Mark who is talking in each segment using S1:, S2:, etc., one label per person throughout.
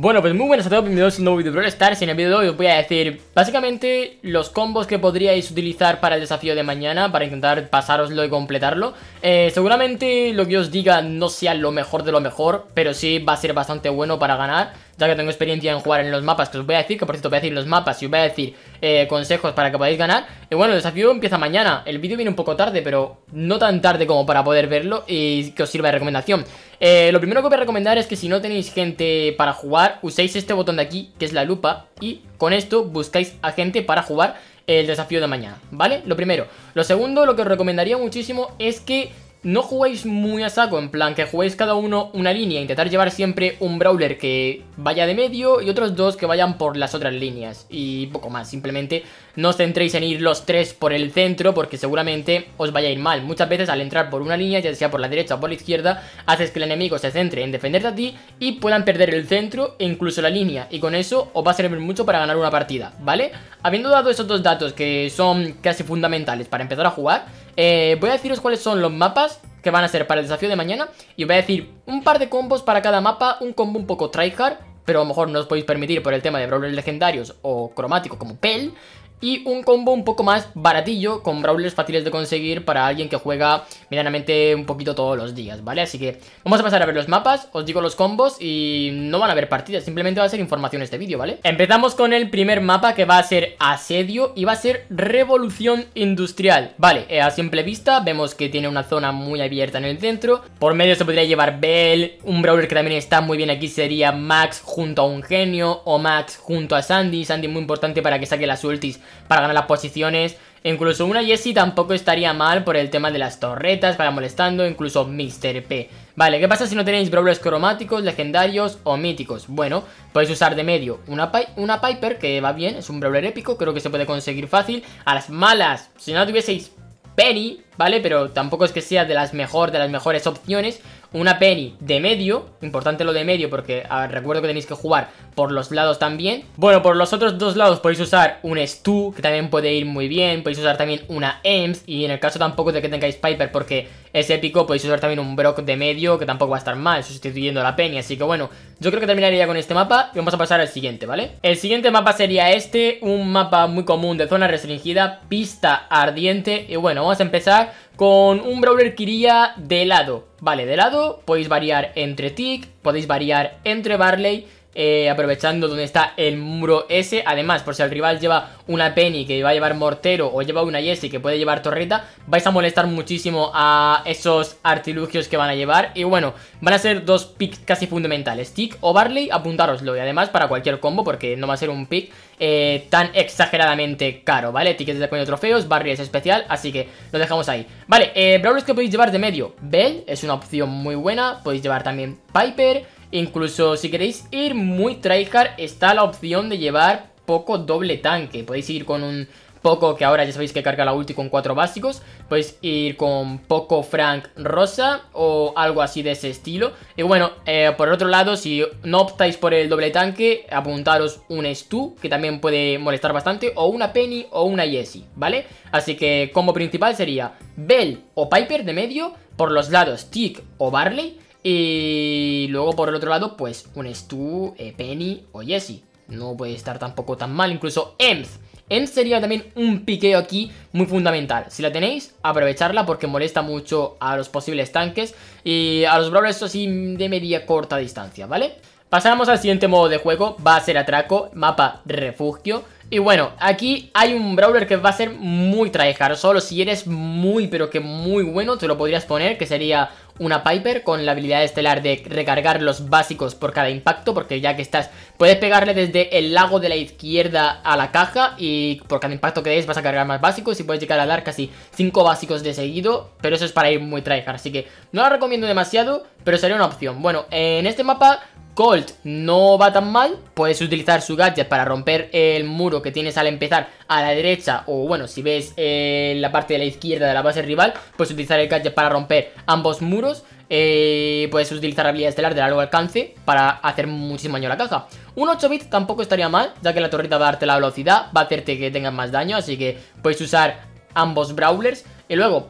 S1: Bueno, pues muy buenas a todos, bienvenidos a un nuevo video de Brawl Stars En el video de hoy os voy a decir, básicamente, los combos que podríais utilizar para el desafío de mañana Para intentar pasároslo y completarlo eh, Seguramente lo que os diga no sea lo mejor de lo mejor, pero sí va a ser bastante bueno para ganar ya que tengo experiencia en jugar en los mapas que os voy a decir, que por cierto voy a decir los mapas y os voy a decir eh, consejos para que podáis ganar. Y bueno, el desafío empieza mañana, el vídeo viene un poco tarde, pero no tan tarde como para poder verlo y que os sirva de recomendación. Eh, lo primero que voy a recomendar es que si no tenéis gente para jugar, uséis este botón de aquí, que es la lupa, y con esto buscáis a gente para jugar el desafío de mañana, ¿vale? Lo primero. Lo segundo, lo que os recomendaría muchísimo es que no juguéis muy a saco, en plan que juguéis cada uno una línea, intentar llevar siempre un brawler que vaya de medio y otros dos que vayan por las otras líneas y poco más, simplemente no os centréis en ir los tres por el centro porque seguramente os vaya a ir mal, muchas veces al entrar por una línea, ya sea por la derecha o por la izquierda, haces que el enemigo se centre en defenderte a ti y puedan perder el centro e incluso la línea y con eso os va a servir mucho para ganar una partida, ¿vale? Habiendo dado esos dos datos que son casi fundamentales para empezar a jugar, eh, voy a deciros cuáles son los mapas que van a ser para el desafío de mañana y os voy a decir un par de combos para cada mapa, un combo un poco tryhard, pero a lo mejor no os podéis permitir por el tema de brawlers legendarios o cromático como Pel y un combo un poco más baratillo, con brawlers fáciles de conseguir para alguien que juega medianamente un poquito todos los días, ¿vale? Así que vamos a pasar a ver los mapas, os digo los combos y no van a haber partidas, simplemente va a ser información este vídeo, ¿vale? Empezamos con el primer mapa que va a ser Asedio y va a ser Revolución Industrial. Vale, eh, a simple vista vemos que tiene una zona muy abierta en el centro, por medio se podría llevar Bell, un brawler que también está muy bien aquí sería Max junto a un genio o Max junto a Sandy, Sandy muy importante para que saque las ultis para ganar las posiciones. Incluso una Jessie tampoco estaría mal por el tema de las torretas, para molestando, incluso Mr. P. Vale, ¿qué pasa si no tenéis brawlers cromáticos, legendarios o míticos? Bueno, podéis usar de medio una, una Piper, que va bien, es un brawler épico, creo que se puede conseguir fácil. A las malas, si no tuvieseis Penny, ¿vale? Pero tampoco es que sea de las mejor, de las mejores opciones una penny de medio, importante lo de medio porque recuerdo que tenéis que jugar por los lados también. Bueno, por los otros dos lados podéis usar un Stu, que también puede ir muy bien, podéis usar también una Ems, y en el caso tampoco de que tengáis Piper porque es épico, podéis usar también un Brock de medio, que tampoco va a estar mal, sustituyendo a la penny, así que bueno, yo creo que terminaría con este mapa y vamos a pasar al siguiente, ¿vale? El siguiente mapa sería este, un mapa muy común de zona restringida, pista ardiente, y bueno, vamos a empezar con un Brawler que iría de lado. Vale, de lado podéis variar entre Tick, podéis variar entre Barley eh, aprovechando donde está el muro ese. Además, por si el rival lleva una Penny que va a llevar mortero o lleva una Jesse que puede llevar torreta, vais a molestar muchísimo a esos artilugios que van a llevar. Y bueno, van a ser dos picks casi fundamentales, Tick o Barley, apuntároslo. Y además para cualquier combo, porque no va a ser un pick eh, tan exageradamente caro, ¿vale? Tickets de coño trofeos, Barley es especial, así que lo dejamos ahí. Vale, eh, brawlers que podéis llevar de medio, Bell es una opción muy buena, podéis llevar también Piper... Incluso si queréis ir muy tryhard está la opción de llevar poco doble tanque. Podéis ir con un poco que ahora ya sabéis que carga la ulti con cuatro básicos. Podéis ir con poco Frank Rosa o algo así de ese estilo. Y bueno, eh, por otro lado, si no optáis por el doble tanque, apuntaros un Stu, que también puede molestar bastante, o una Penny o una Jessie, ¿vale? Así que como principal sería Bell o Piper de medio, por los lados Tick o Barley y luego por el otro lado, pues un Stu, eh, Penny o Jesse. No puede estar tampoco tan mal, incluso EMF. Emz sería también un piqueo aquí muy fundamental. Si la tenéis, aprovecharla porque molesta mucho a los posibles tanques y a los brawlers así de media corta distancia, ¿vale? Pasamos al siguiente modo de juego, va a ser atraco, mapa refugio. Y bueno, aquí hay un brawler que va a ser muy tryhard. Solo si eres muy, pero que muy bueno, te lo podrías poner, que sería una Piper con la habilidad estelar de recargar los básicos por cada impacto, porque ya que estás, puedes pegarle desde el lago de la izquierda a la caja y por cada impacto que des vas a cargar más básicos y puedes llegar a dar casi 5 básicos de seguido, pero eso es para ir muy tryhard, así que no la recomiendo demasiado, pero sería una opción. Bueno, en este mapa Colt no va tan mal, puedes utilizar su gadget para romper el muro que tienes al empezar a la derecha o bueno, si ves eh, la parte de la izquierda de la base rival, puedes utilizar el gadget para romper ambos muros. Eh, puedes utilizar habilidad estelar de largo alcance para hacer muchísimo daño a la caja. Un 8 bit tampoco estaría mal, ya que la torreta va a darte la velocidad, va a hacerte que tengas más daño, así que puedes usar ambos brawlers. Y luego,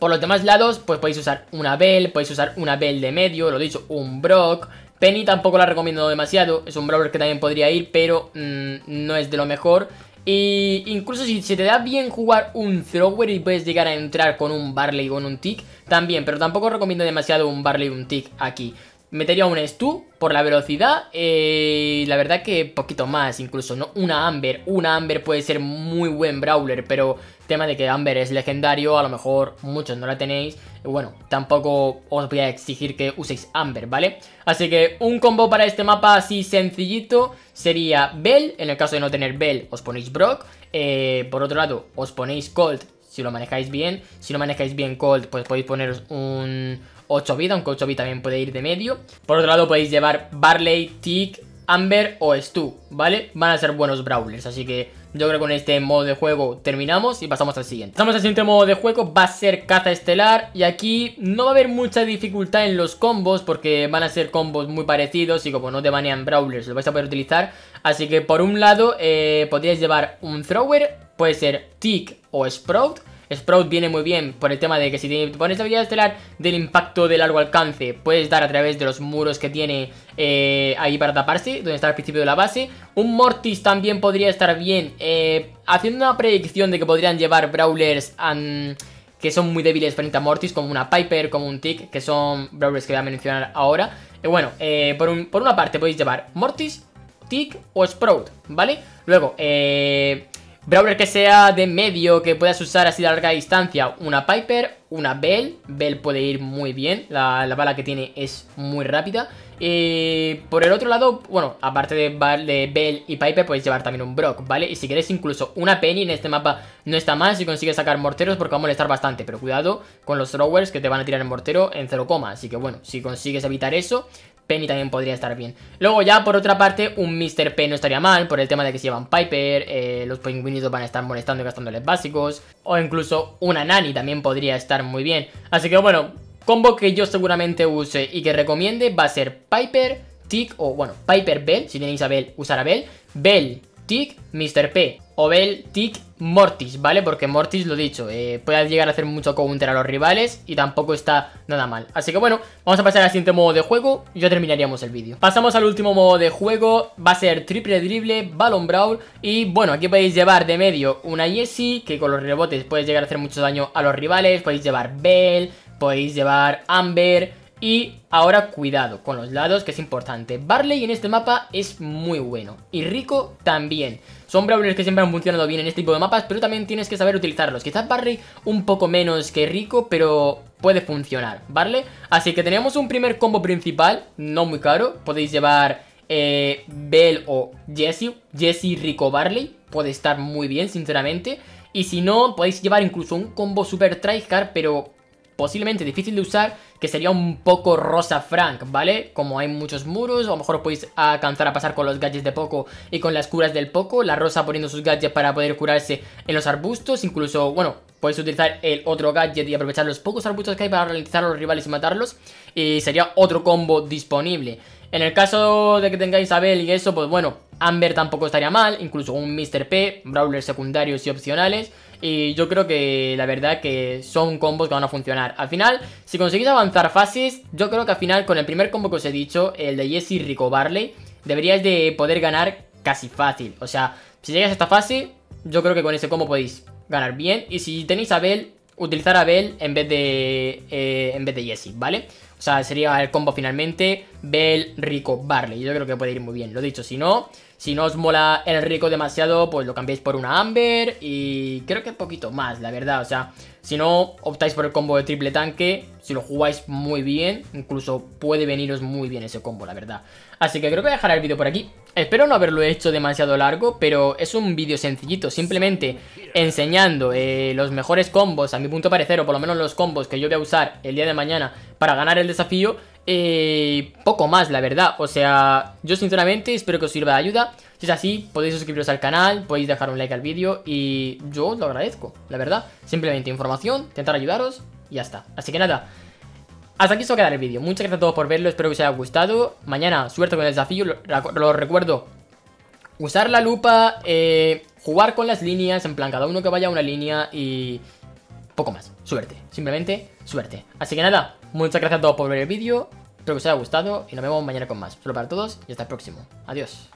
S1: por los demás lados, pues podéis usar una Bell, podéis usar una Bell de medio, lo dicho, un Brock, Penny tampoco la recomiendo demasiado, es un brawler que también podría ir, pero mm, no es de lo mejor. Y incluso si se te da bien jugar un thrower y puedes llegar a entrar con un Barley o con un Tick, también, pero tampoco recomiendo demasiado un Barley y un Tick aquí. Metería un Stu por la velocidad eh, la verdad que poquito más incluso, ¿no? Una Amber, una Amber puede ser muy buen Brawler, pero tema de que Amber es legendario, a lo mejor muchos no la tenéis, bueno, tampoco os voy a exigir que uséis Amber, ¿vale? Así que un combo para este mapa así sencillito sería Bell, en el caso de no tener Bell os ponéis Brock, eh, por otro lado os ponéis Colt si lo manejáis bien. Si lo manejáis bien Cold, pues podéis poneros un 8 vida aunque 8 vida también puede ir de medio. Por otro lado podéis llevar Barley, Tick, Amber o Stu, ¿vale? Van a ser buenos brawlers, así que yo creo que con este modo de juego terminamos y pasamos al siguiente. Pasamos al siguiente modo de juego, va a ser caza estelar y aquí no va a haber mucha dificultad en los combos porque van a ser combos muy parecidos y como no te banean brawlers lo vais a poder utilizar. Así que por un lado eh, Podrías llevar un thrower, puede ser tick o sprout Sprout viene muy bien por el tema de que si te pones la habilidad estelar del impacto de largo alcance, puedes dar a través de los muros que tiene eh, ahí para taparse, donde está al principio de la base. Un Mortis también podría estar bien, eh, haciendo una predicción de que podrían llevar Brawlers que son muy débiles frente a Mortis, como una Piper, como un Tick, que son Brawlers que voy a mencionar ahora. Eh, bueno, por, por, una parte podéis llevar Mortis, Tick o Sprout, ¿vale? Luego, eh Brawler que sea de medio, que puedas usar así de larga distancia, una Piper, una Bell, Bell puede ir muy bien, la, bala que tiene es muy rápida. Y eh, por el otro lado, bueno, aparte de, de Bell y Piper, podéis llevar también un Brock, ¿vale? Y si queréis incluso una Penny en este mapa no está mal si consigues sacar morteros porque va a molestar bastante. Pero cuidado con los throwers que te van a tirar el mortero en 0, así que bueno, si consigues evitar eso, y también podría estar bien. Luego ya, por otra parte, un Mr. P no estaría mal, por el tema de que se llevan Piper, eh, los pingüinitos van a estar molestando y gastándoles básicos, o incluso una Nani también podría estar muy bien. Así que bueno, combo que yo seguramente use y que recomiende va a ser Piper, Tick, o bueno, Piper Bell, si tenéis a Bell, usar a Bell, Bell, Tick, Mr. P. Obel, Tick, Mortis, ¿vale? Porque Mortis, lo dicho, eh, puede llegar a hacer mucho counter a los rivales y tampoco está nada mal. Así que bueno, vamos a pasar al siguiente modo de juego y ya terminaríamos el vídeo. Pasamos al último modo de juego, va a ser triple drible, balon brawl y bueno, aquí podéis llevar de medio una Jessie que con los rebotes puede llegar a hacer mucho daño a los rivales, podéis llevar Bell, podéis llevar Amber... Y ahora cuidado con los lados, que es importante. Barley en este mapa es muy bueno. Y Rico también. Son brawlers que siempre han funcionado bien en este tipo de mapas, pero también tienes que saber utilizarlos. Quizás Barley un poco menos que Rico, pero puede funcionar, ¿vale? Así que tenemos un primer combo principal, no muy caro. Podéis llevar eh, Bell o Jesse, Jesse Rico Barley. Puede estar muy bien, sinceramente. Y si no, podéis llevar incluso un combo super tryhard, pero posiblemente difícil de usar, que sería un poco Rosa Frank, ¿vale? Como hay muchos muros, a lo mejor podéis alcanzar a pasar con los gadgets de Poco y con las curas del Poco, la Rosa poniendo sus gadgets para poder curarse en los arbustos, incluso, bueno, podéis utilizar el otro gadget y aprovechar los pocos arbustos que hay para realizar a los rivales y matarlos, y sería otro combo disponible. En el caso de que tengáis a Bell y eso, pues bueno, Amber tampoco estaría mal, incluso un Mr. P, brawlers secundarios y opcionales, y yo creo que la verdad que son combos que van a funcionar. Al final, si conseguís avanzar fases, yo creo que al final con el primer combo que os he dicho, el de Jesse Rico Barley, deberíais de poder ganar casi fácil. O sea, si llegáis a esta fase, yo creo que con ese combo podéis ganar bien. Y si tenéis a Bell, utilizar a Bell en vez de, eh, en vez de Jesse, ¿vale? O sea, sería el combo finalmente Bell, Rico, Barley. Yo creo que puede ir muy bien. Lo dicho, si no, si no os mola el rico demasiado, pues lo cambiáis por una Amber y creo que un poquito más, la verdad. O sea, si no optáis por el combo de triple tanque, si lo jugáis muy bien, incluso puede veniros muy bien ese combo, la verdad. Así que creo que voy a dejar el vídeo por aquí. Espero no haberlo hecho demasiado largo, pero es un vídeo sencillito, simplemente enseñando eh, los mejores combos, a mi punto de parecer, o por lo menos los combos que yo voy a usar el día de mañana para ganar el desafío eh, poco más, la verdad. O sea, yo sinceramente espero que os sirva de ayuda. Si es así, podéis suscribiros al canal, podéis dejar un like al vídeo y yo os lo agradezco, la verdad. Simplemente información, intentar ayudaros y ya está. Así que nada, hasta aquí se va a quedar el vídeo. Muchas gracias a todos por verlo, espero que os haya gustado. Mañana, suerte con el desafío, lo, recuerdo. Usar la lupa, eh, jugar con las líneas, en plan, cada uno que vaya a una línea y poco más. Suerte, simplemente suerte. Así que nada, muchas gracias a todos por ver el vídeo. Espero que os haya gustado y nos vemos mañana con más. Solo para todos y hasta el próximo. Adiós.